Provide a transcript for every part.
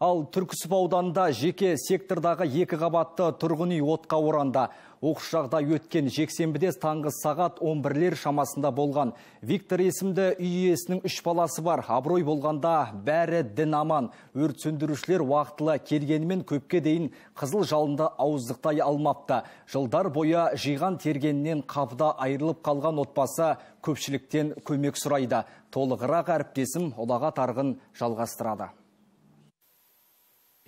Ал Түркісіп ауданында жеке сектордағы екі қабатты тұрғын үй отқа оранды. Оқыс өткен жексенбіде таңғы сағат 11-лер шамасында болған. Виктор есімді үйесінің иесінің үш баласы бар. Аброй болғанда бәрі дін аман. Өрт сөндірушілер уақытылы келгенімен көпке дейін қызыл жалында ауыздықтай алмапты. Жылдар бойы жиған тергенінен қапыда айырылып қалған отбасы көпшіліктен көмек сұрайды. Толығырақ әріптесім олаға тарғын жалғастырады.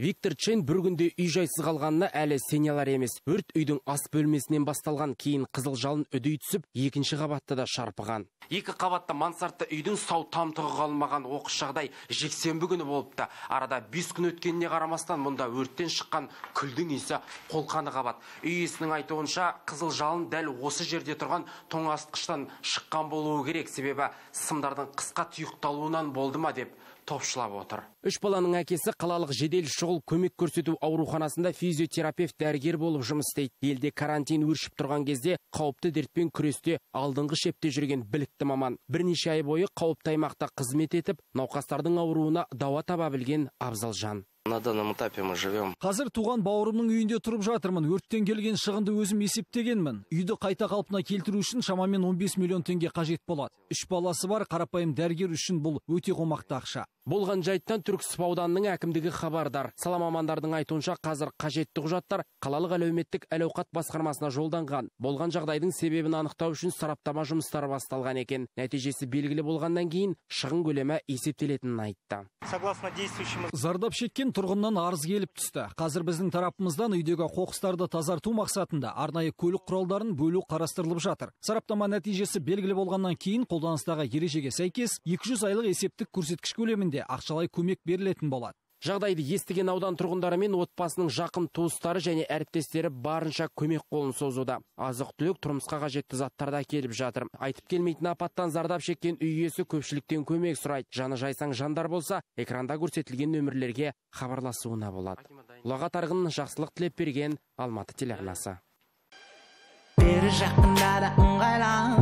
Виктор Чен бір күнде үй жайсыз қалғанына әлі сене алар емес. Өрт үйдің ас бөлмесінен басталған, кейін қызыл жалын үдей түсіп, екінші қабатта да шарпыған. Екі қабатта мансартта үйдің сау тамтығы қалмаған оқыс жағдай жексенбі күні болыпты. Арада 5 күн өткеніне қарамастан мұнда өрттен шыққан күлдің иісі қолқаны қабат. Үй иесінің айтуынша, қызыл жалын дәл осы жерде тұрған тоңазытқыштан шыққан болуы керек, себебі сымдардың қысқа тұйықталуынан болды ма деп топшылап отыр үш баланың әкесі қалалық жедел шұғыл көмек көрсету ауруханасында физиотерапевт дәрігер болып жұмыс істейді елде карантин өршіп тұрған кезде қауіпті дертпен күресте алдыңғы шепте жүрген білікті маман бірнеше ай бойы қауіпті аймақта қызмет етіп науқастардың ауруына дауа таба білген абзал жан на данном этапе мы живем қазір туған бауырымның үйінде тұрып жатырмын өрттен келген шығынды өзім есептегенмін үйді қайта қалпына келтіру үшін шамамен 15 миллион теңге қажет болады үш баласы бар қарапайым дәрігер үшін бұл өте қомақты ақша болған жайттан түрксіб ауданының әкімдігі хабардар сала мамандардың айтуынша қазір қажетті құжаттар қалалық әлеуметтік әл ауқат басқармасына жолданған болған жағдайдың себебін анықтау үшін сараптама жұмыстары басталған екен нәтижесі белгілі болғаннан кейін шығын көлемі есептелетінін айтты согласно действующему зардап шеккен тұрғыннан арыз келіп түсті қазір біздің тарапымыздан үйдегі қоқыстарды тазарту мақсатында арнайы көлік құралдарын бөлу қарастырылып жатыр сараптама нәтижесі белгілі болғаннан кейін қолданыстағы ережеге сәйкес 200 айлық есептік көрсеткіш көлемінде ақшалай көмек берілетін болады жағдайды естіген аудан тұрғындары мен отбасының жақын туыстары және әріптестері барынша көмек қолын созуда азық түлік тұрмысқа қажетті заттар да келіп жатыр айтып келмейтін апаттан зардап шеккен үй иесі көпшіліктен көмек сұрайды жаны жайсаң жандар болса экранда көрсетілген нөмірлерге хабарласуына болады ұлағат арғын жақсылық тілеп берген алматы телеарнасы бері жақында да